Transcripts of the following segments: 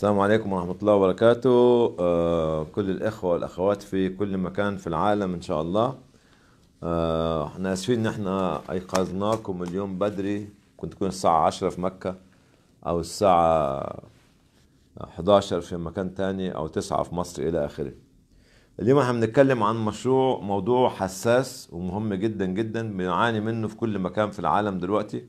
السلام عليكم ورحمة الله وبركاته آه، كل الإخوة والأخوات في كل مكان في العالم إن شاء الله آه، احنا آسفين إن احنا أيقظناكم اليوم بدري كنت تكون الساعة عشرة في مكة أو الساعة 11 في مكان تاني أو تسعة في مصر إلى آخره اليوم احنا بنتكلم عن مشروع موضوع حساس ومهم جدا جدا بنعاني منه في كل مكان في العالم دلوقتي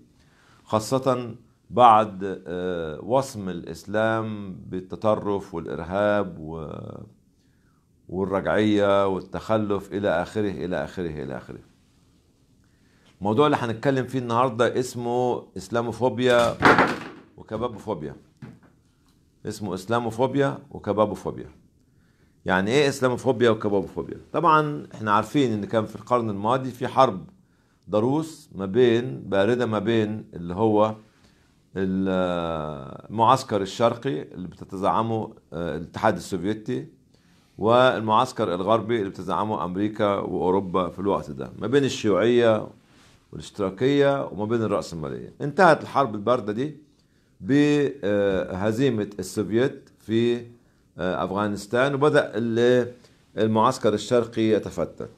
خاصة بعد آه، وصم الإسلام بالتطرف والإرهاب والرجعية والتخلف إلى آخره إلى آخره إلى آخره الموضوع اللي هنتكلم فيه النهاردة اسمه إسلاموفوبيا وكبابوفوبيا اسمه إسلاموفوبيا وكبابوفوبيا يعني إيه إسلاموفوبيا وكبابوفوبيا طبعا احنا عارفين إن كان في القرن الماضي في حرب ضروس ما بين باردة ما بين اللي هو المعسكر الشرقي اللي بتتزعمه آه، الاتحاد السوفيتي والمعسكر الغربي اللي بتزعمه امريكا واوروبا في الوقت ده ما بين الشيوعيه والاشتراكيه وما بين الراسماليه انتهت الحرب البارده دي بهزيمه السوفيت في آه، افغانستان وبدا المعسكر الشرقي يتفتت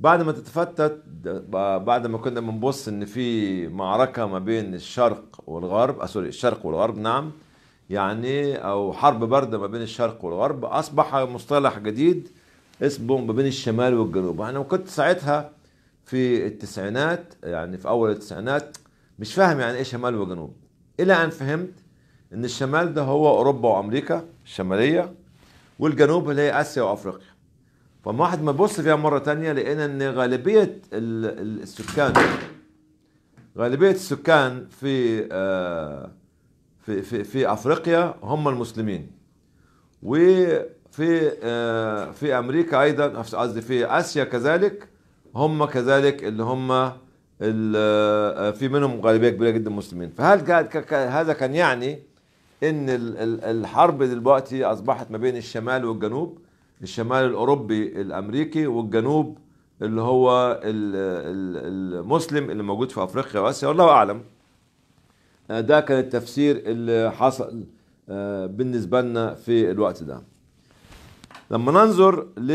بعد ما تتفتت بعد ما كنا بنبص ان في معركه ما بين الشرق والغرب آه، سوري الشرق والغرب نعم يعني او حرب بارده ما بين الشرق والغرب اصبح مصطلح جديد اسمه ما بين الشمال والجنوب انا كنت ساعتها في التسعينات يعني في اول التسعينات مش فاهم يعني ايه شمال وجنوب الى ان فهمت ان الشمال ده هو اوروبا وامريكا الشماليه والجنوب اللي هي اسيا وافريقيا فما واحد ما بص فيها مرة تانية لقينا ان غالبية السكان غالبية السكان في آه، في في, في افريقيا هم المسلمين وفي آه، في امريكا ايضا قصدي في اسيا كذلك هم كذلك اللي هم آه، في منهم غالبيه كبيره جدا مسلمين فهل هذا كان يعني ان الحرب دلوقتي اصبحت ما بين الشمال والجنوب الشمال الاوروبي الامريكي والجنوب اللي هو المسلم اللي موجود في افريقيا واسيا والله اعلم آه، ده كان التفسير اللي حصل آه، بالنسبه لنا في الوقت ده لما ننظر ل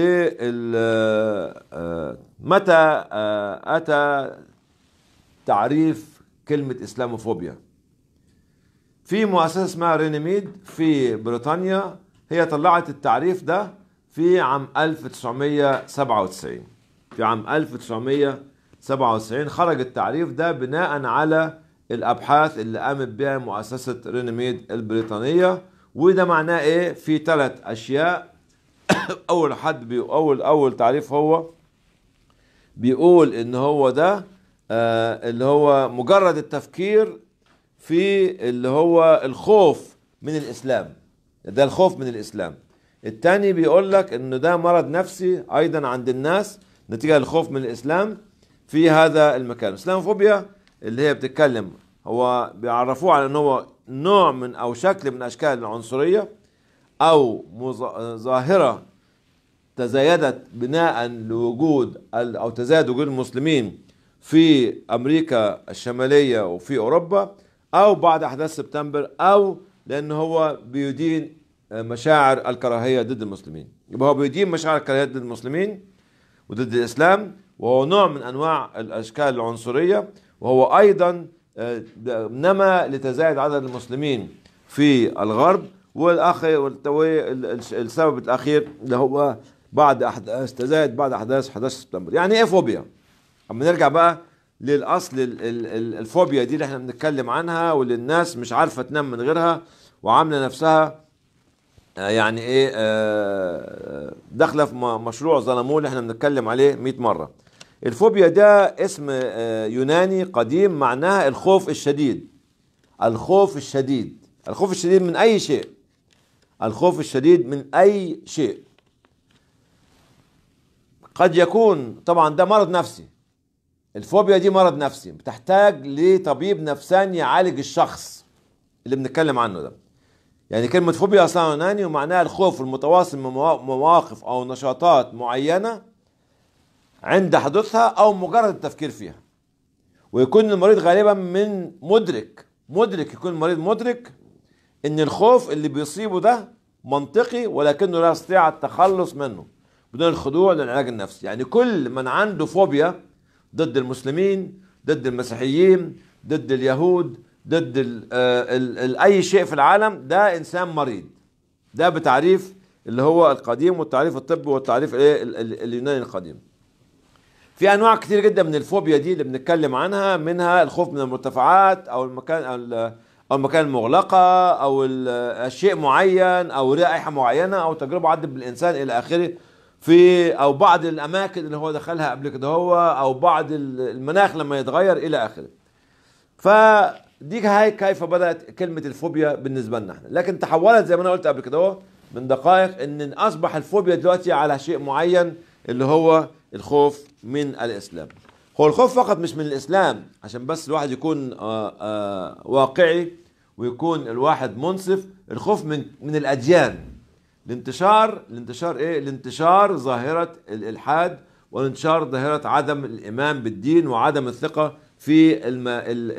آه، متى اتى تعريف كلمه اسلاموفوبيا في مؤسسه اسمها رينيميد في بريطانيا هي طلعت التعريف ده في عام 1997 في عام 1997 خرج التعريف ده بناء على الابحاث اللي قامت بها مؤسسه رينيميد البريطانيه وده معناه ايه في ثلاث اشياء اول حد بيقول اول اول تعريف هو بيقول ان هو ده آه اللي هو مجرد التفكير في اللي هو الخوف من الاسلام ده الخوف من الاسلام التاني بيقول لك انه ده مرض نفسي ايضا عند الناس نتيجه للخوف من الاسلام في هذا المكان الاسلاموفوبيا اللي هي بتتكلم هو بيعرفوه على ان هو نوع من او شكل من اشكال العنصريه او ظاهره تزايدت بناء لوجود او تزايد وجود المسلمين في امريكا الشماليه وفي اوروبا او بعد احداث سبتمبر او لان هو بيدين مشاعر الكراهيه ضد المسلمين يبقى هو بيدين مشاعر الكراهيه ضد المسلمين وضد الاسلام وهو نوع من انواع الاشكال العنصريه وهو ايضا آه، نما لتزايد عدد المسلمين في الغرب والاخر السبب الاخير اللي هو بعد احداث تزايد بعد احداث 11 سبتمبر يعني ايه فوبيا اما نرجع بقى للاصل الفوبيا دي اللي احنا بنتكلم عنها واللي الناس مش عارفه تنام من غيرها وعامله نفسها يعني ايه آه، داخله في مشروع ظلموه اللي احنا بنتكلم عليه 100 مره الفوبيا ده اسم آه، يوناني قديم معناها الخوف الشديد الخوف الشديد الخوف الشديد من اي شيء الخوف الشديد من اي شيء قد يكون طبعا ده مرض نفسي الفوبيا دي مرض نفسي بتحتاج لطبيب نفساني يعالج الشخص اللي بنتكلم عنه ده يعني كلمة فوبيا أصلا يوناني ومعناها الخوف المتواصل من مواقف أو نشاطات معينة عند حدوثها أو مجرد التفكير فيها ويكون المريض غالبا من مدرك مدرك يكون المريض مدرك ان الخوف اللي بيصيبه ده منطقي ولكنه لا يستطيع التخلص منه بدون الخضوع للعلاج النفسي يعني كل من عنده فوبيا ضد المسلمين ضد المسيحيين ضد اليهود ضد الـ آه، الـ الـ اي شيء في العالم ده انسان مريض ده بتعريف اللي هو القديم والتعريف الطبي والتعريف ايه اليوناني القديم في انواع كتير جدا من الفوبيا دي اللي بنتكلم عنها منها الخوف من المرتفعات او المكان او المكان المغلقه او الشيء معين او رائحه معينه او تجربه عدت بالانسان الى اخره في او بعض الاماكن اللي هو دخلها قبل كده هو او بعض المناخ لما يتغير الى اخره ف دي هاي كيف بدات كلمه الفوبيا بالنسبه لنا احنا لكن تحولت زي ما انا قلت قبل كده اهو من دقائق ان اصبح الفوبيا دلوقتي على شيء معين اللي هو الخوف من الاسلام هو الخوف فقط مش من الاسلام عشان بس الواحد يكون آآ آه، آآ آه، واقعي ويكون الواحد منصف الخوف من من الاديان الانتشار الانتشار ايه الانتشار ظاهره الالحاد وانتشار ظاهره عدم الايمان بالدين وعدم الثقه في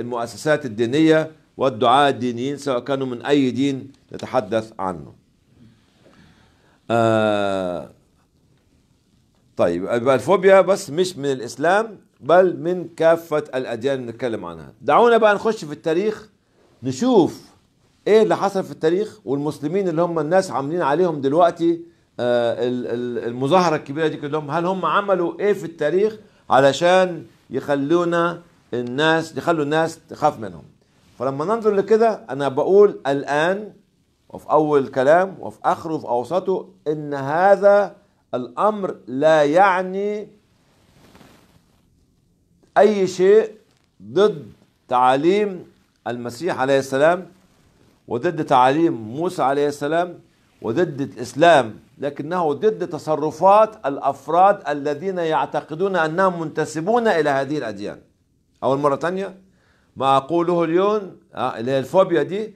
المؤسسات الدينية والدعاء الدينيين سواء كانوا من أي دين نتحدث عنه آه طيب يبقى الفوبيا بس مش من الإسلام بل من كافة الأديان نتكلم عنها دعونا بقى نخش في التاريخ نشوف ايه اللي حصل في التاريخ والمسلمين اللي هم الناس عاملين عليهم دلوقتي آه المظاهرة الكبيرة دي كلهم هل هم عملوا ايه في التاريخ علشان يخلونا الناس يخلوا الناس تخاف منهم فلما ننظر لكده انا بقول الان وفي اول كلام وفي اخره وفي اوسطه ان هذا الامر لا يعني اي شيء ضد تعاليم المسيح عليه السلام وضد تعاليم موسى عليه السلام وضد الاسلام لكنه ضد تصرفات الافراد الذين يعتقدون انهم منتسبون الى هذه الاديان أول مرة ثانية ما أقوله اليوم آه، اللي هي الفوبيا دي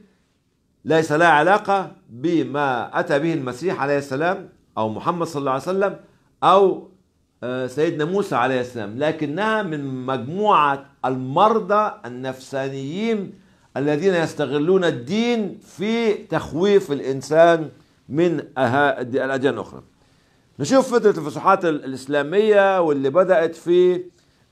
ليس لها علاقة بما أتى به المسيح عليه السلام أو محمد صلى الله عليه وسلم أو آه، سيدنا موسى عليه السلام لكنها من مجموعة المرضى النفسانيين الذين يستغلون الدين في تخويف الإنسان من الأديان الأخرى نشوف فترة الفصوحات الإسلامية واللي بدأت في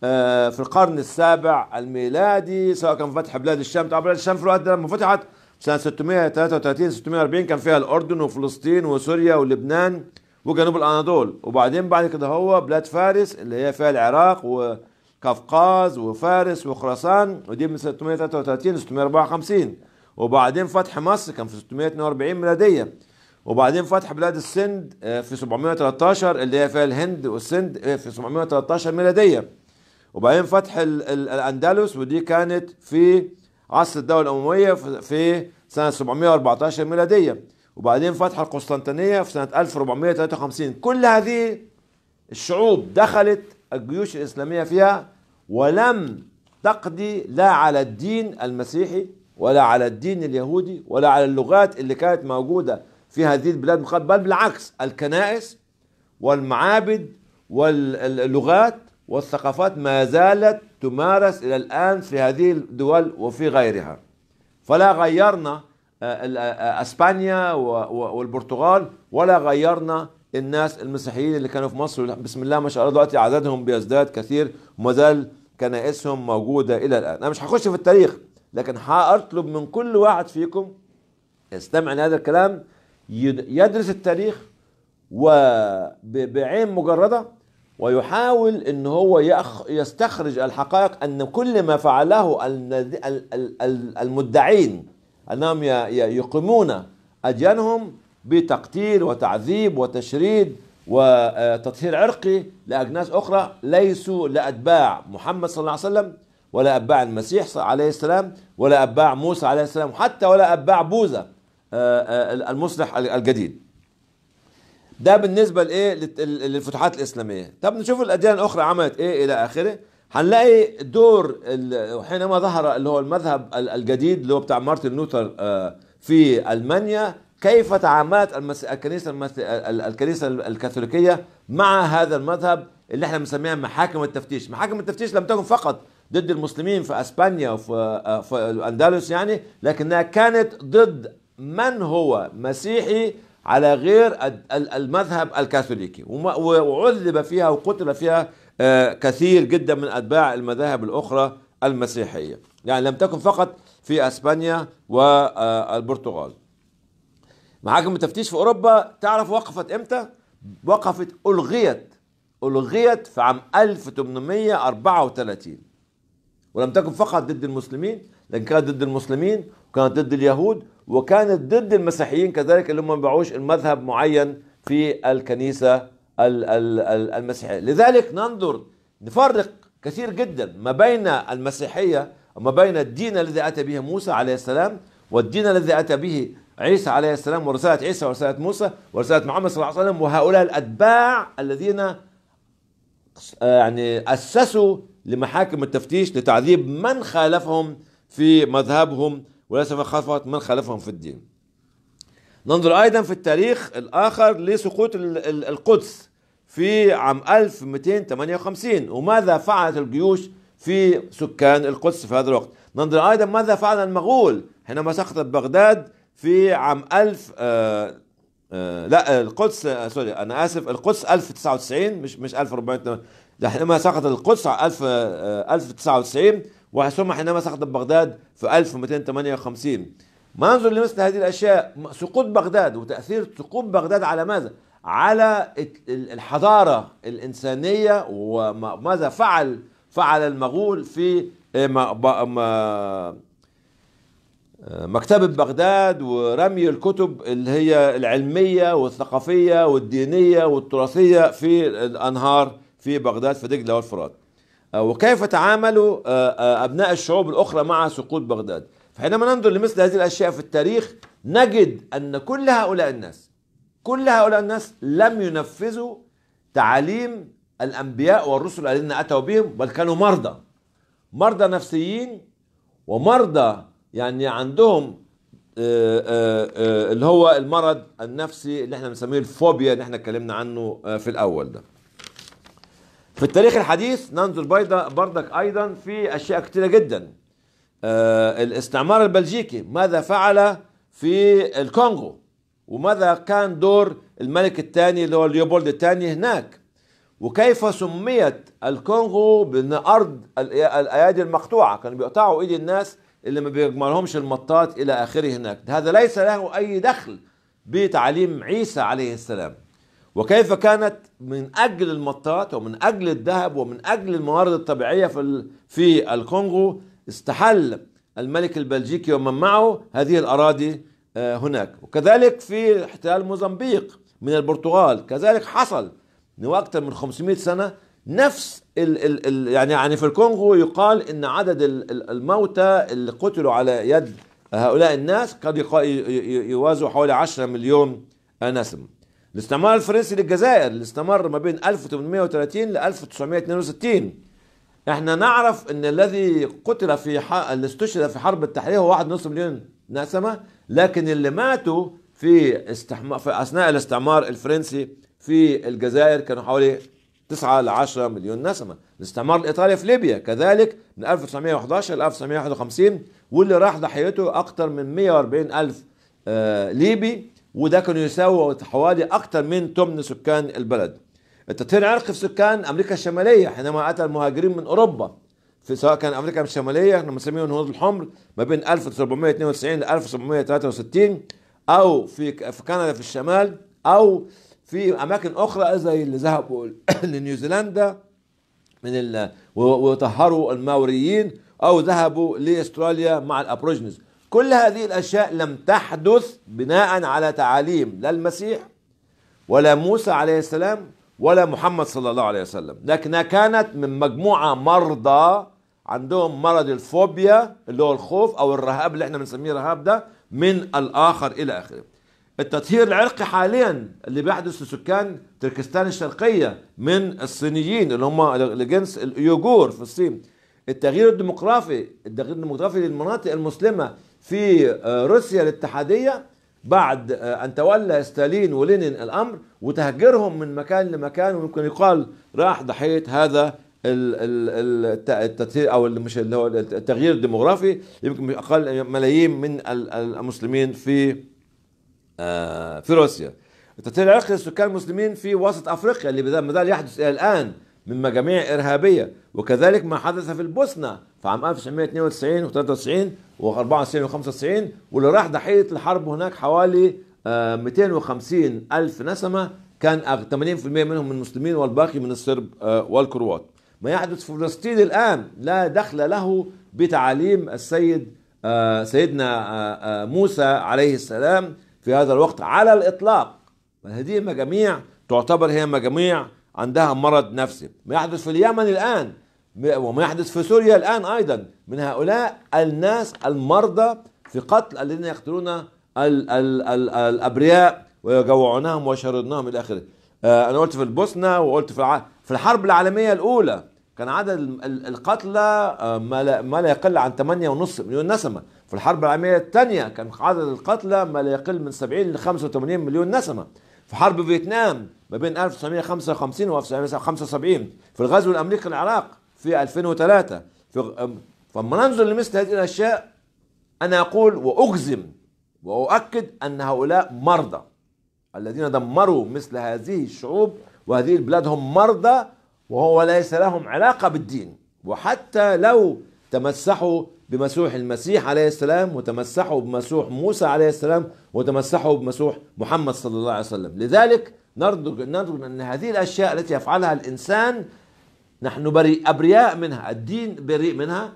آه، في القرن السابع الميلادي سواء كان فتح بلاد الشام طبعا بلاد الشام في الوقت ده لما فتحت سنة 633 640 كان فيها الأردن وفلسطين وسوريا ولبنان وجنوب الأناضول وبعدين بعد كده هو بلاد فارس اللي هي فيها العراق وقفقاز وفارس وخراسان ودي من 633 654 وبعدين فتح مصر كان في 642 ميلادية وبعدين فتح بلاد السند آه، في 713 اللي هي فيها الهند والسند آه، في 713 ميلادية وبعدين فتح الأندلس ودي كانت في عصر الدولة الأموية في سنة 714 ميلادية وبعدين فتح القسطنطينية في سنة 1453 كل هذه الشعوب دخلت الجيوش الإسلامية فيها ولم تقضي لا على الدين المسيحي ولا على الدين اليهودي ولا على اللغات اللي كانت موجودة في هذه البلاد بل بالعكس الكنائس والمعابد واللغات والثقافات ما زالت تمارس إلى الآن في هذه الدول وفي غيرها فلا غيرنا آه، آه، آه، اسبانيا والبرتغال ولا غيرنا الناس المسيحيين اللي كانوا في مصر بسم الله ما شاء الله دلوقتي عددهم بيزداد كثير وما زال كنائسهم موجوده الى الان انا مش هخش في التاريخ لكن هطلب من كل واحد فيكم يستمع لهذا الكلام يدرس التاريخ وبعين مجرده ويحاول ان هو يستخرج الحقائق ان كل ما فعله المدعين انهم يقيمون اديانهم بتقتيل وتعذيب وتشريد وتطهير عرقي لاجناس اخرى ليسوا لاتباع محمد صلى الله عليه وسلم ولا اتباع المسيح عليه السلام ولا اتباع موسى عليه السلام حتى ولا اتباع بوذا آه، آه، المصلح الجديد ده بالنسبه لايه للفتوحات الاسلاميه طب نشوف الاديان الاخرى عملت ايه الى اخره هنلاقي دور حينما ظهر اللي هو المذهب الجديد اللي هو بتاع مارتن لوثر آه، في المانيا كيف تعاملت الكنيسه الكنيسه الكاثوليكيه مع هذا المذهب اللي احنا بنسميها محاكم التفتيش، محاكم التفتيش لم تكن فقط ضد المسلمين في اسبانيا وفي آه، في الاندلس يعني لكنها كانت ضد من هو مسيحي على غير المذهب الكاثوليكي وعذب فيها وقتل فيها آه، كثير جدا من أتباع المذاهب الأخرى المسيحية يعني لم تكن فقط في أسبانيا والبرتغال آه، محاكم التفتيش في أوروبا تعرف وقفت إمتى؟ وقفت ألغيت ألغيت في عام 1834 ولم تكن فقط ضد المسلمين لكن كانت ضد المسلمين كانت ضد اليهود وكانت ضد المسيحيين كذلك اللي هم ما باعوش المذهب معين في الكنيسة المسيحية لذلك ننظر نفرق كثير جدا ما بين المسيحية وما بين الدين الذي أتى به موسى عليه السلام والدين الذي أتى به عيسى عليه السلام ورسالة عيسى ورسالة موسى ورسالة محمد صلى الله عليه وسلم وهؤلاء الأتباع الذين آه، يعني أسسوا لمحاكم التفتيش لتعذيب من خالفهم في مذهبهم وليس مخافة من خالفهم في الدين ننظر أيضا في التاريخ الآخر لسقوط القدس في عام 1258 وماذا فعلت الجيوش في سكان القدس في هذا الوقت ننظر أيضا ماذا فعل المغول حينما سقطت بغداد في عام 1000 آه، آه، لا القدس آه، سوري أنا آسف القدس 1099 مش مش 1400 حينما سقطت القدس 1000 1099 وحسهم حينما سقطت بغداد في 1258 ما ننظر لمثل هذه الأشياء سقوط بغداد وتأثير سقوط بغداد على ماذا؟ على الحضارة الإنسانية وماذا فعل فعل المغول في آه، آه، مكتبة بغداد ورمي الكتب اللي هي العلمية والثقافية والدينية والتراثية في الأنهار في بغداد في دجلة والفرات آه، وكيف تعاملوا آه، آه، أبناء الشعوب الأخرى مع سقوط بغداد فحينما ننظر لمثل هذه الأشياء في التاريخ نجد أن كل هؤلاء الناس كل هؤلاء الناس لم ينفذوا تعاليم الأنبياء والرسل الذين أتوا بهم بل كانوا مرضى مرضى نفسيين ومرضى يعني عندهم اللي هو المرض النفسي اللي احنا بنسميه الفوبيا اللي احنا اتكلمنا عنه في الأول ده في التاريخ الحديث ننظر بردك أيضا في أشياء كثيرة جدا آه، الاستعمار البلجيكي ماذا فعل في الكونغو وماذا كان دور الملك الثاني اللي هو ليوبولد الثاني هناك وكيف سميت الكونغو بان ارض الايادي المقطوعه كانوا بيقطعوا ايدي الناس اللي ما بيجمعهمش المطاط الى اخره هناك هذا ليس له اي دخل بتعليم عيسى عليه السلام وكيف كانت من أجل المطاط ومن أجل الذهب ومن أجل الموارد الطبيعية في في الكونغو استحل الملك البلجيكي ومن معه هذه الأراضي آه، هناك وكذلك في احتلال موزمبيق من البرتغال كذلك حصل من أكثر من 500 سنة نفس الـ الـ الـ يعني يعني في الكونغو يقال ان عدد الموتى اللي قتلوا على يد هؤلاء الناس قد يوازوا حوالي 10 مليون نسمه الاستعمار الفرنسي للجزائر اللي استمر ما بين 1830 ل 1962 احنا نعرف ان الذي قتل في ح... اللي استشهد في حرب التحرير هو 1.5 مليون نسمه لكن اللي ماتوا في استحما... في اثناء الاستعمار الفرنسي في الجزائر كانوا حوالي 9 ل 10 مليون نسمه، الاستعمار الايطالي في ليبيا كذلك من 1911 ل 1951 واللي راح ضحيته اكثر من 140 الف آه ليبي وده كان يساوي حوالي أكثر من ثمن سكان البلد التطهير العرقي في سكان أمريكا الشمالية حينما أتى المهاجرين من أوروبا في سواء كان أمريكا الشمالية احنا بنسميهم الهنود الحمر ما بين 1792 ل 1763 أو في في كندا في الشمال أو في أماكن أخرى زي اللي ذهبوا لنيوزيلندا من وطهروا الماوريين أو ذهبوا لأستراليا مع الأبروجنز كل هذه الأشياء لم تحدث بناء على تعاليم لا المسيح ولا موسى عليه السلام ولا محمد صلى الله عليه وسلم لكنها كانت من مجموعة مرضى عندهم مرض الفوبيا اللي هو الخوف أو الرهاب اللي احنا بنسميه رهاب ده من الآخر إلى آخره التطهير العرقي حاليا اللي بيحدث لسكان تركستان الشرقية من الصينيين اللي هم لجنس اليوغور في الصين التغيير الديموغرافي التغيير الديموغرافي للمناطق المسلمة في آه، روسيا الاتحادية بعد آه، أن تولى ستالين ولينين الأمر وتهجرهم من مكان لمكان ويمكن يقال راح ضحية هذا التغيير او مش اللي هو التغيير الديموغرافي يمكن اقل ملايين من المسلمين في آه، في روسيا التطهير العرقي للسكان المسلمين في وسط افريقيا اللي ما زال يحدث الى الان من مجاميع إرهابية وكذلك ما حدث في البوسنة في عام 1992 و 93 و 94 و 95 واللي راح ضحية الحرب هناك حوالي 250 آه، ألف نسمة كان 80% منهم من المسلمين والباقي من الصرب آه، والكروات ما يحدث في فلسطين الآن لا دخل له بتعاليم السيد آه، سيدنا موسى عليه السلام في هذا الوقت على الإطلاق هذه مجاميع تعتبر هي مجاميع عندها مرض نفسي ما يحدث في اليمن الآن وما يحدث في سوريا الآن أيضا من هؤلاء الناس المرضى في قتل الذين يقتلون الـ الـ الـ الأبرياء ويجوعونهم ويشردونهم إلى آخره آه، أنا قلت في البوسنة وقلت في في الحرب العالمية الأولى كان عدد القتلى آه، ما لا يقل عن 8.5 مليون نسمة في الحرب العالمية الثانية كان عدد القتلى ما لا يقل من 70 ل 85 مليون نسمة في حرب فيتنام ما بين 1955 و 1975 في الغزو الامريكي للعراق في 2003 في فلما ننظر لمثل هذه الاشياء انا اقول واجزم واؤكد ان هؤلاء مرضى الذين دمروا مثل هذه الشعوب وهذه البلاد هم مرضى وهو ليس لهم علاقه بالدين وحتى لو تمسحوا بمسوح المسيح عليه السلام وتمسحوا بمسوح موسى عليه السلام وتمسحوا بمسوح محمد صلى الله عليه وسلم لذلك نرجو نرجو أن هذه الأشياء التي يفعلها الإنسان نحن بريء أبرياء منها الدين بريء منها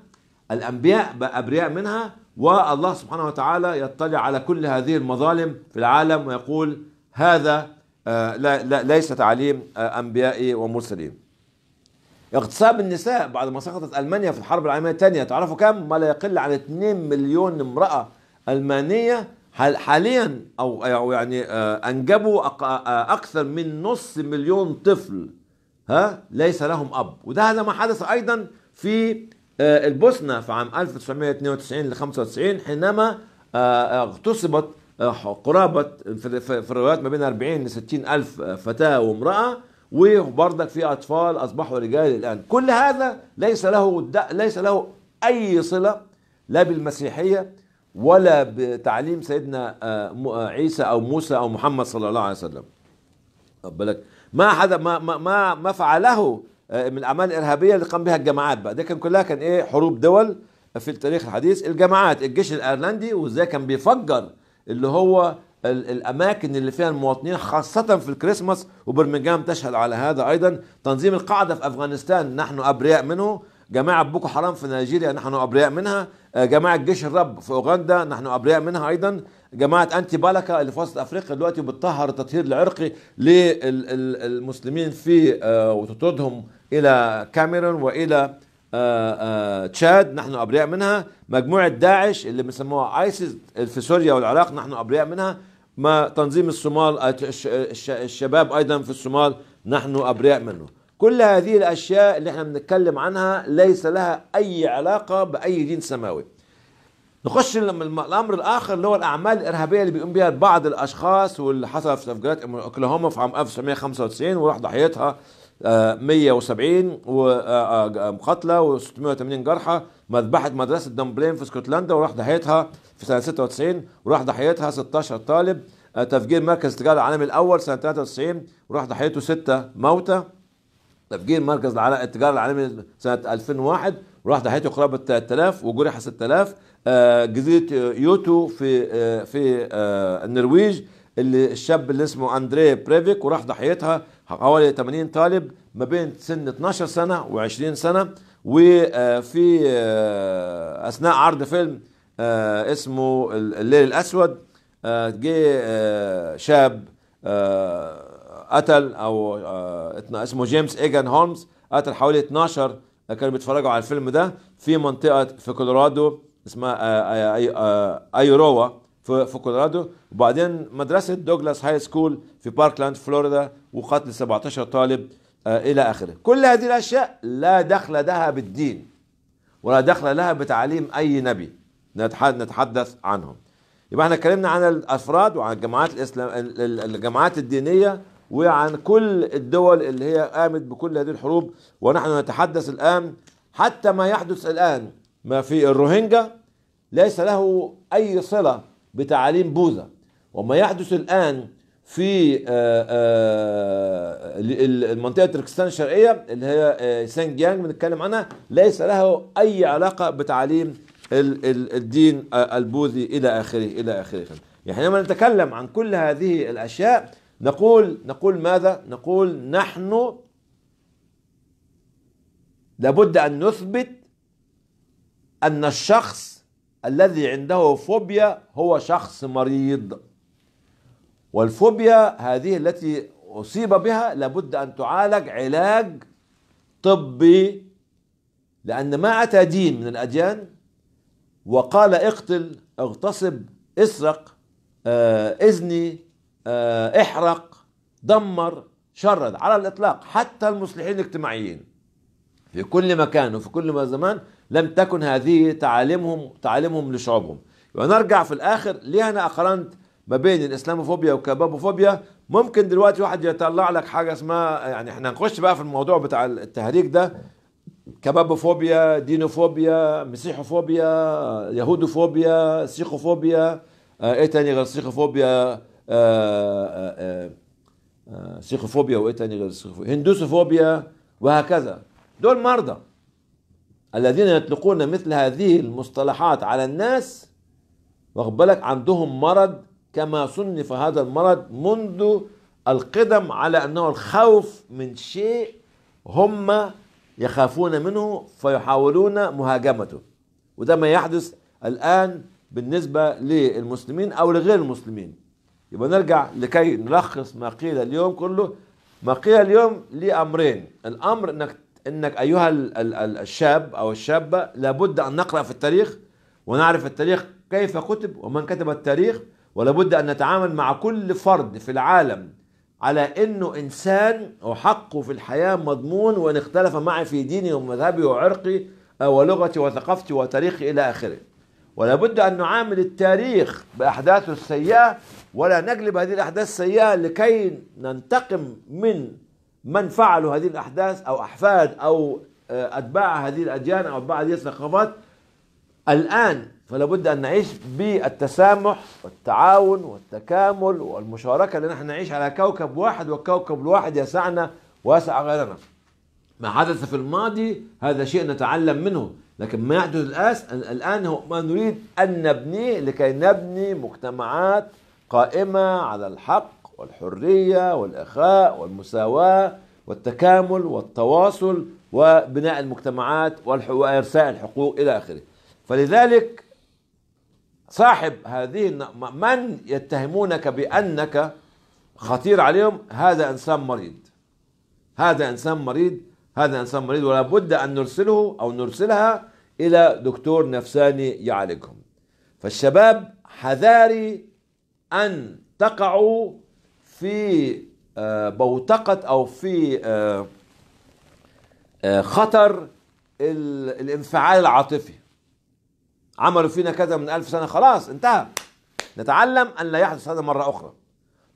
الأنبياء أبرياء منها والله سبحانه وتعالى يطلع على كل هذه المظالم في العالم ويقول هذا آه، لا لا ليس تعليم آه، أنبيائي ومرسلين اغتصاب النساء بعد ما سقطت ألمانيا في الحرب العالمية الثانية تعرفوا كم؟ ما لا يقل عن 2 مليون امرأة ألمانية حاليا أو يعني آه، أنجبوا آه، أكثر من نص مليون طفل ها ليس لهم أب وده هذا ما حدث أيضا في آه، البوسنة في عام 1992 ل 95 حينما اغتصبت قرابة في الروايات ما بين 40 ل 60 ألف فتاة وامرأة وبرضك في اطفال اصبحوا رجال الان كل هذا ليس له ليس له اي صله لا بالمسيحيه ولا بتعليم سيدنا آه، آه، عيسى او موسى او محمد صلى الله عليه وسلم خد بالك ما حدا ما ما ما فعله آه، من الاعمال الارهابيه اللي قام بها الجماعات بقى ده كان كلها كان ايه حروب دول في التاريخ الحديث الجماعات الجيش الايرلندي وازاي كان بيفجر اللي هو الاماكن اللي فيها المواطنين خاصه في الكريسماس وبرمجان تشهد على هذا ايضا تنظيم القاعده في افغانستان نحن ابرياء منه جماعه بوكو حرام في نيجيريا نحن ابرياء منها آه، جماعه جيش الرب في اوغندا نحن ابرياء منها ايضا جماعه انتي بالكا اللي في وسط افريقيا دلوقتي بتطهر التطهير العرقي للمسلمين في آه، وتطردهم الى كاميرون والى آآ آه، آآ تشاد نحن ابرياء منها مجموعه داعش اللي بيسموها ايسيس في سوريا والعراق نحن ابرياء منها ما تنظيم الصومال الشباب ايضا في الصومال نحن ابرياء منه كل هذه الاشياء اللي احنا بنتكلم عنها ليس لها اي علاقه باي دين سماوي نخش الامر الاخر اللي هو الاعمال الارهابيه اللي بيقوم بها بعض الاشخاص واللي حصل في تفجيرات اوكلاهوما في عام 1995 وراح ضحيتها 170 مقتله و680 جرحى مذبحة مدرسة دامبلين في اسكتلندا وراح ضحيتها في سنة 96 وراح ضحيتها 16 طالب آه، تفجير مركز التجارة العالمي الأول سنة 93 وراح ضحيته ستة موتى تفجير مركز التجارة العالمي سنة 2001 وراح ضحيته قرابة 3000 وجرح 6000 جزيرة آه، يوتو في آه، في النرويج اللي الشاب اللي اسمه اندري بريفيك وراح ضحيتها حوالي 80 طالب ما بين سن 12 سنه و20 سنه وفي آه، اثناء عرض فيلم آه، اسمه الليل الاسود آه، جه شاب قتل او اسمه جيمس ايجان هولمز قتل حوالي 12 كانوا بيتفرجوا على الفيلم ده في منطقه في كولورادو اسمها ايوروا في كولورادو وبعدين مدرسه دوجلاس هاي سكول في باركلاند فلوريدا وقتل 17 طالب آه، إلى آخره كل هذه الأشياء لا دخل لها بالدين ولا دخل لها بتعليم أي نبي نتحدث عنهم يبقى احنا اتكلمنا عن الافراد وعن الجماعات الاسلام الجماعات الدينيه وعن كل الدول اللي هي قامت بكل هذه الحروب ونحن نتحدث الان حتى ما يحدث الان ما في الروهينجا ليس له اي صله بتعاليم بوذا وما يحدث الان في آه، آه، المنطقه تركستان الشرقيه اللي هي آه، سان جيانج بنتكلم عنها ليس له اي علاقه بتعليم الدين البوذي الى اخره الى اخره يعني لما نتكلم عن كل هذه الاشياء نقول نقول ماذا نقول نحن لابد ان نثبت ان الشخص الذي عنده فوبيا هو شخص مريض والفوبيا هذه التي أصيب بها لابد أن تعالج علاج طبي لأن ما أتى دين من الأديان وقال اقتل اغتصب اسرق آه اذني آه احرق دمر شرد على الإطلاق حتى المصلحين الاجتماعيين في كل مكان وفي كل زمان لم تكن هذه تعاليمهم تعاليمهم لشعوبهم ونرجع في الآخر ليه أنا أقرنت ما بين الاسلاموفوبيا والكبابوفوبيا ممكن دلوقتي واحد يطلع لك حاجه اسمها يعني احنا هنخش بقى في الموضوع بتاع التهريج ده كبابوفوبيا دينوفوبيا مسيحوفوبيا يهودوفوبيا سيخوفوبيا آه ايه تاني غير سيخوفوبيا آه، آه، آه، سيخوفوبيا وايه تاني غير سيخوفوبيا هندوسوفوبيا وهكذا دول مرضى الذين يطلقون مثل هذه المصطلحات على الناس واخد بالك عندهم مرض كما صنف هذا المرض منذ القدم على أنه الخوف من شيء هم يخافون منه فيحاولون مهاجمته وده ما يحدث الآن بالنسبة للمسلمين أو لغير المسلمين يبقى نرجع لكي نلخص ما قيل اليوم كله ما قيل اليوم لأمرين الأمر أنك انك ايها الشاب او الشابه لابد ان نقرا في التاريخ ونعرف التاريخ كيف كتب ومن كتب التاريخ ولابد أن نتعامل مع كل فرد في العالم على أنه إنسان وحقه في الحياة مضمون وإن اختلف معي في ديني ومذهبي وعرقي ولغتي وثقافتي وتاريخي إلى آخره ولابد أن نعامل التاريخ بأحداثه السيئة ولا نجلب هذه الأحداث السيئة لكي ننتقم من من فعلوا هذه الأحداث أو أحفاد أو آه، أتباع هذه الأديان أو أتباع هذه الثقافات الآن فلا بد ان نعيش بالتسامح والتعاون والتكامل والمشاركه لان احنا نعيش على كوكب واحد والكوكب الواحد يسعنا ويسع غيرنا ما حدث في الماضي هذا شيء نتعلم منه لكن ما يحدث الان الآن هو ما نريد أن نبنيه لكي نبني مجتمعات قائمة على الحق والحرية والإخاء والمساواة والتكامل والتواصل وبناء المجتمعات وإرساء الحقوق إلى آخره فلذلك صاحب هذه من يتهمونك بأنك خطير عليهم هذا إنسان مريض هذا إنسان مريض هذا إنسان مريض ولا بد أن نرسله أو نرسلها إلى دكتور نفساني يعالجهم فالشباب حذاري أن تقعوا في آه، بوتقة أو في آه، آه، خطر الانفعال العاطفي عملوا فينا كذا من ألف سنة خلاص انتهى نتعلم أن لا يحدث هذا مرة أخرى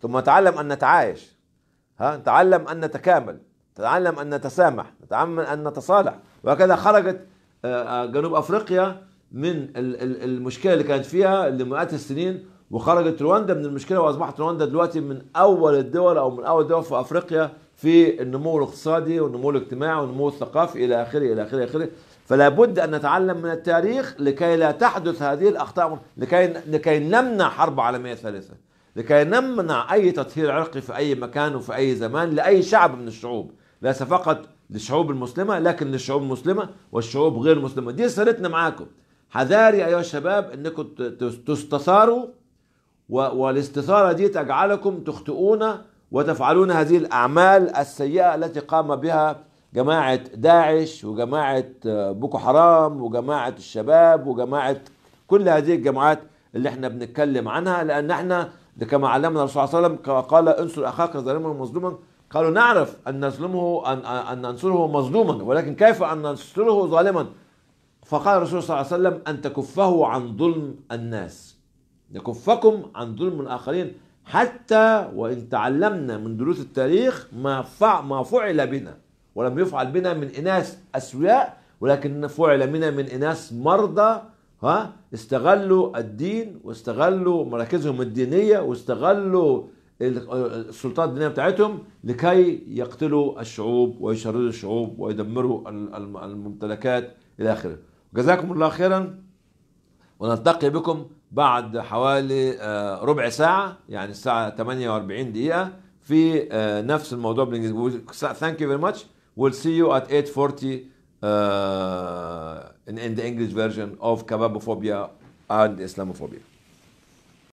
ثم نتعلم أن نتعايش ها نتعلم أن نتكامل نتعلم أن نتسامح نتعلم أن نتصالح وهكذا خرجت آه، آه، جنوب أفريقيا من المشكلة اللي كانت فيها لمئات السنين وخرجت رواندا من المشكلة وأصبحت رواندا دلوقتي من أول الدول أو من أول الدول في أفريقيا في النمو الاقتصادي والنمو الاجتماعي والنمو الثقافي إلى آخره إلى آخره إلى آخره فلا بد ان نتعلم من التاريخ لكي لا تحدث هذه الاخطاء لكي لكي نمنع حرب عالميه ثالثه لكي نمنع اي تطهير عرقي في اي مكان وفي اي زمان لاي شعب من الشعوب ليس فقط للشعوب المسلمه لكن للشعوب المسلمه والشعوب غير المسلمه دي سيرتنا معاكم حذاري ايها الشباب انكم تستثاروا والاستثاره دي تجعلكم تخطئون وتفعلون هذه الاعمال السيئه التي قام بها جماعة داعش وجماعة آه، بوكو حرام وجماعة الشباب وجماعة كل هذه الجماعات اللي احنا بنتكلم عنها لأن احنا كما علمنا الرسول صلى الله عليه وسلم قال انصر أخاك ظالما مظلوما قالوا نعرف أن نظلمه أن, أن ننصره مظلوما ولكن كيف أن ننصره ظالما فقال الرسول صلى الله عليه وسلم أن تكفه عن ظلم الناس نكفكم عن ظلم الآخرين حتى وإن تعلمنا من دروس التاريخ ما ما فعل بنا ولم يفعل بنا من إناس أسوياء ولكن فعل بنا من إناس مرضى ها استغلوا الدين واستغلوا مراكزهم الدينية واستغلوا السلطات الدينية بتاعتهم لكي يقتلوا الشعوب ويشردوا الشعوب ويدمروا الممتلكات إلى آخره جزاكم الله خيرا ونلتقي بكم بعد حوالي آه، ربع ساعة يعني الساعة 48 دقيقة في آه، نفس الموضوع بالانجليزي thank you very much We'll see you at 8.40 uh, in, in the English version of Kebabophobia and Islamophobia.